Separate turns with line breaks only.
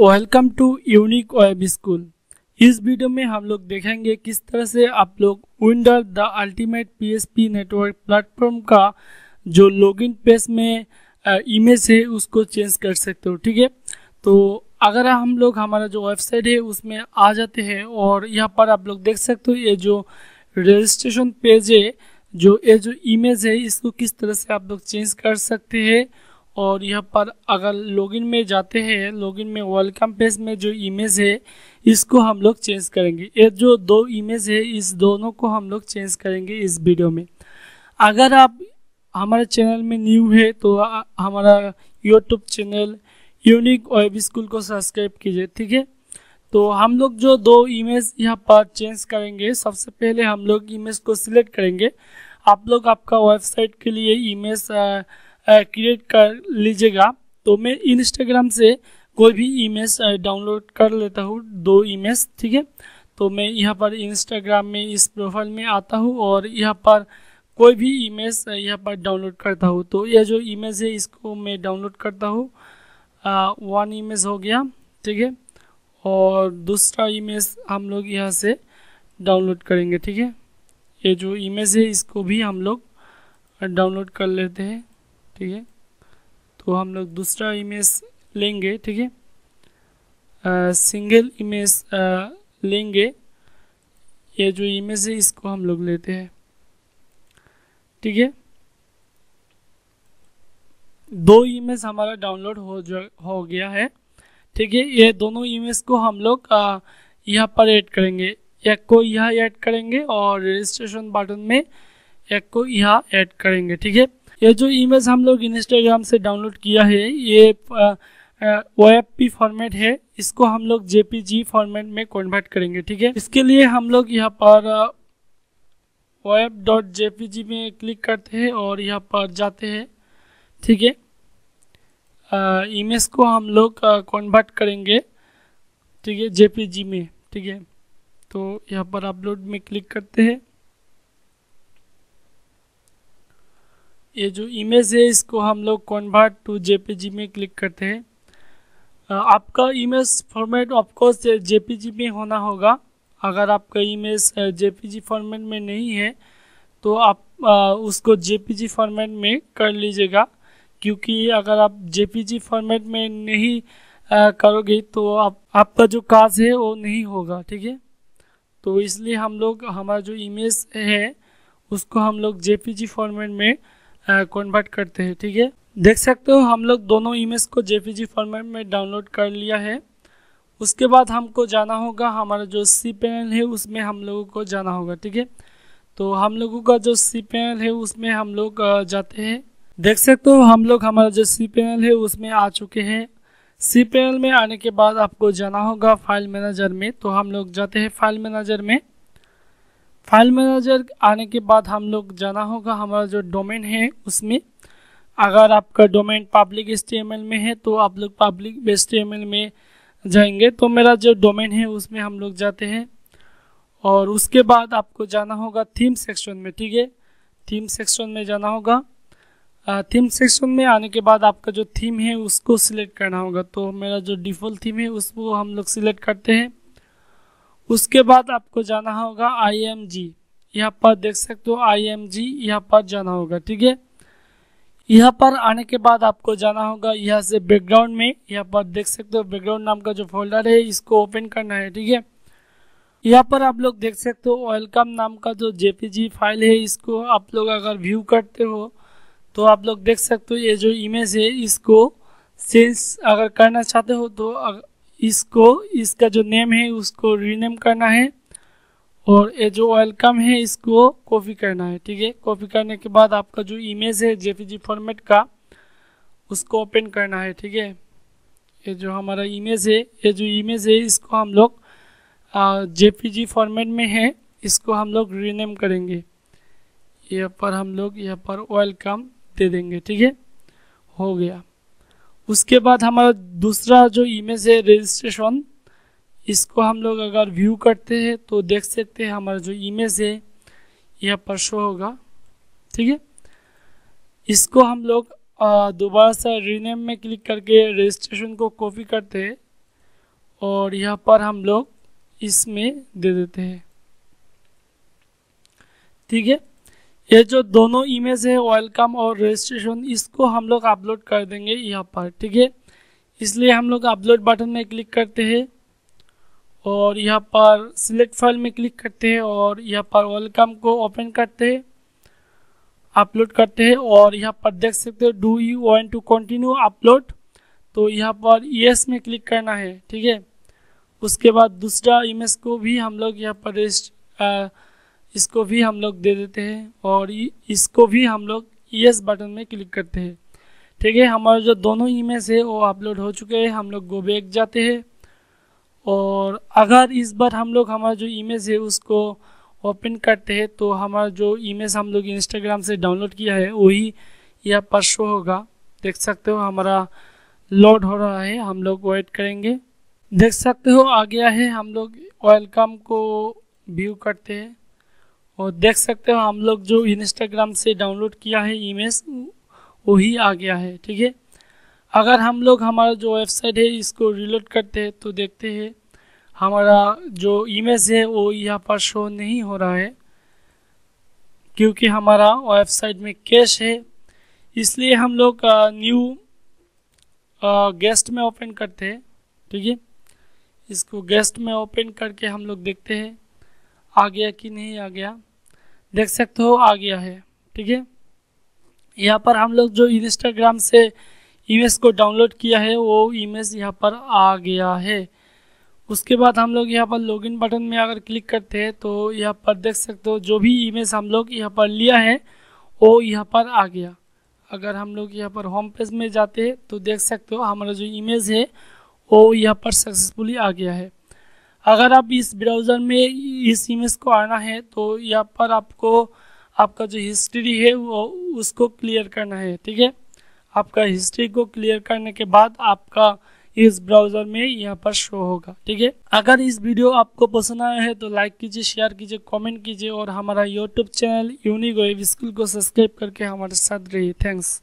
welcome to unique web school इस वीडियो में हम लोग देखेंगे किस तरह से आप लोग winder the ultimate PSP network platform का जो लॉगिन पेज में इमेज है उसको चेंज कर सकते हो ठीक है तो अगर हम लोग हमारा जो वेबसाइट है उसमें आ जाते हैं और यहाँ पर आप लोग देख सकते हो ये जो रजिस्ट्रेशन पेज है जो ये जो इमेज है इसको किस तरह से आप लोग चेंज कर सकते हैं और यहाँ पर अगर लॉगिन में जाते हैं लॉगिन में वेलकम पेज में जो इमेज है इसको हम लोग चेंज करेंगे ये जो दो इमेज है इस दोनों को हम लोग चेंज करेंगे इस वीडियो में अगर आप हमारे चैनल में न्यू है तो आ, हमारा YouTube channel unique web school को सब्सक्राइब कीजिए ठीक है तो हम लोग जो दो इमेज यहाँ पर चेंज करेंगे सबसे पहले हम लोग इमेज को सिलेक्ट करेंगे आप लोग आपका वेबसाइट के लिए इमेज क्रिएट कर लीजिएगा तो मैं इंस्टाग्राम से कोई भी इमेज डाउनलोड कर लेता हूँ दो इमेज ठीक है तो मैं यहाँ पर इंस्टाग्राम में इस प्रोफाइल में आता हूँ और यहाँ पर कोई भी इमेज यहाँ पर डाउनलोड करता हूँ तो यह जो इमेज है इसको मैं डाउनलोड करता हूँ वन इमेज हो गया ठीक है और दूसरा इमेज हम लोग यहाँ से डाउनलोड करेंगे ठीक है ये जो इमेज है इसको भी हम लोग डाउनलोड कर लेते हैं ठीक है तो हम लोग दूसरा इमेज लेंगे ठीक है सिंगल इमेज लेंगे ये जो इमेज है इसको हम लोग लेते हैं ठीक है दो इमेज हमारा डाउनलोड हो जा हो गया है ठीक है ये दोनों इमेज को हम लोग यहाँ पर ऐड करेंगे एक को यहाँ ऐड करेंगे और रजिस्ट्रेशन बटन में एक को यहाँ ऐड करेंगे ठीक है ये जो इमेज हम लोग इंस्टाग्राम से डाउनलोड किया है ये ओ फॉर्मेट है इसको हम लोग जेपीजी फॉर्मेट में कन्वर्ट करेंगे ठीक है इसके लिए हम लोग यहाँ पर ओ में क्लिक करते हैं और यहाँ पर जाते हैं ठीक है इमेज को हम लोग कन्वर्ट करेंगे ठीक है जे में ठीक है तो यहाँ पर अपलोड में क्लिक करते हैं ये जो इमेज है इसको हम लोग कॉन्वर्ट टू जेपीजी में क्लिक करते हैं आपका इमेज फॉर्मेट ऑफकोर्स जेपीजी में होना होगा अगर आपका इमेज जेपीजी फॉर्मेट में नहीं है तो आप आ, उसको जेपीजी फॉर्मेट में कर लीजिएगा क्योंकि अगर आप जेपीजी फॉर्मेट में नहीं आ, करोगे तो आप आपका जो काज है वो नहीं होगा ठीक है तो इसलिए हम लोग हमारा जो इमेज है उसको हम लोग जेपीजी फॉर्मेट में कन्वर्ट करते हैं ठीक है देख सकते हो हम लोग दोनों इमेज को जे फॉर्मेट में डाउनलोड कर लिया है उसके बाद हमको जाना होगा हमारा जो सी पैनल है उसमें हम लोगों को जाना होगा ठीक है तो हम लोगों का जो सी पैनल है उसमें हम लोग जाते हैं देख सकते हो हम लोग हमारा जो सी पैनल है उसमें आ चुके हैं सी पैनल में आने के बाद आपको जाना होगा फाइल मैनेजर में तो हम लोग जाते हैं फाइल मैनेजर में फाइल मैनेजर आने के बाद हम लोग जाना होगा हमारा जो डोमेन है उसमें अगर आपका डोमेन पब्लिक एस में है तो आप लोग पब्लिक एस में जाएंगे तो मेरा जो डोमेन है उसमें हम लोग जाते हैं और उसके बाद आपको जाना होगा थीम सेक्शन में ठीक है थीम सेक्शन में जाना होगा थीम सेक्शन में आने के बाद आपका जो थीम है उसको सिलेक्ट करना होगा तो मेरा जो डिफ़ॉल्ट थीम है उसको हम लोग सिलेक्ट करते हैं उसके बाद आपको जाना होगा आई एम जी यहाँ पर देख सकते हो आई एम जी यहाँ पर जाना होगा ठीक है यहाँ पर आने के बाद आपको जाना होगा यहाँ से बैकग्राउंड में यहाँ पर देख सकते हो बैकग्राउंड नाम का जो फोल्डर है इसको ओपन करना है ठीक है यहाँ पर आप लोग देख सकते हो वेलकम नाम का जो जेपीजी फाइल है इसको आप लोग अगर व्यू करते हो तो आप लोग देख सकते हो ये जो इमेज है इसको चेंज अगर करना चाहते हो तो इसको इसका जो नेम है उसको रीनेम करना है और ये जो वेलकम है इसको कॉपी करना है ठीक है कॉपी करने के बाद आपका जो इमेज है जी फॉर्मेट का उसको ओपन करना है ठीक है ये जो हमारा इमेज है ये जो इमेज है इसको हम लोग जी फॉर्मेट में है इसको हम लोग रीनेम करेंगे यहाँ पर हम लोग यहाँ पर वेलकम दे देंगे ठीक है हो गया उसके बाद हमारा दूसरा जो इमेज है रजिस्ट्रेशन इसको हम लोग अगर व्यू करते हैं तो देख सकते हैं हमारा जो इमेज है यह पर शो होगा ठीक है इसको हम लोग दोबारा से रीनेम में क्लिक करके रजिस्ट्रेशन को कॉपी करते हैं और यहाँ पर हम लोग इसमें दे देते हैं ठीक है ये जो दोनों इमेज है वेलकम और रजिस्ट्रेशन इसको हम लोग अपलोड कर देंगे यहाँ पर ठीक है इसलिए हम लोग अपलोड बटन में क्लिक करते हैं और यहाँ पर सिलेक्ट फाइल में क्लिक करते हैं और यहाँ पर वेलकम को ओपन करते हैं अपलोड करते हैं और यहाँ पर देख सकते हो do you want to continue upload तो यहाँ पर यस में क्लिक करना है ठीक है उसके बाद दूसरा इमेज को भी हम लोग यहाँ पर रजिस्ट्र इसको भी हम लोग दे देते हैं और इसको भी हम लोग यस बटन में क्लिक करते हैं ठीक है हमारा जो दोनों ईमेज है वो अपलोड हो चुके हैं हम लोग गोबेक जाते हैं और अगर इस बार हम लोग हमारा जो इमेज है उसको ओपन करते हैं तो हमारा जो इमेज हम लोग इंस्टाग्राम से डाउनलोड किया है वही यह पर शो होगा देख सकते हो हमारा लोड हो रहा है हम लोग वेट करेंगे देख सकते हो आ गया है हम लोग वेलकम को व्यू करते हैं और देख सकते हो हम लोग जो इंस्टाग्राम से डाउनलोड किया है इमेज वही आ गया है ठीक है अगर हम लोग हमारा जो वेबसाइट है इसको रिलोड करते हैं तो देखते हैं हमारा जो इमेज है वो यहाँ पर शो नहीं हो रहा है क्योंकि हमारा वेबसाइट में कैश है इसलिए हम लोग न्यू गेस्ट में ओपन करते हैं ठीक है इसको गेस्ट में ओपन करके हम लोग देखते हैं आ गया कि नहीं आ गया देख सकते हो आ गया है ठीक है यहाँ पर हम लोग जो इंस्टाग्राम से इमेज को डाउनलोड किया है वो इमेज यहाँ पर आ गया है उसके बाद हम लोग यहाँ पर लॉगिन बटन में अगर क्लिक करते हैं तो यहाँ पर देख सकते हो जो भी इमेज हम लोग यहाँ पर लिया है वो यहाँ पर आ गया अगर हम लोग यहाँ पर होम पेज में जाते हैं तो देख सकते हो हमारा जो इमेज है वो यहाँ पर सक्सेसफुली आ गया है अगर आप इस ब्राउज़र में इस इमेज को आना है तो यहाँ पर आपको आपका जो हिस्ट्री है वो उसको क्लियर करना है ठीक है आपका हिस्ट्री को क्लियर करने के बाद आपका इस ब्राउज़र में यहाँ पर शो होगा ठीक है अगर इस वीडियो आपको पसंद आया है तो लाइक कीजिए शेयर कीजिए कमेंट कीजिए और हमारा YouTube channel unique web school को सब्सक्राइब करके हमारे साथ रहिए थैंक्स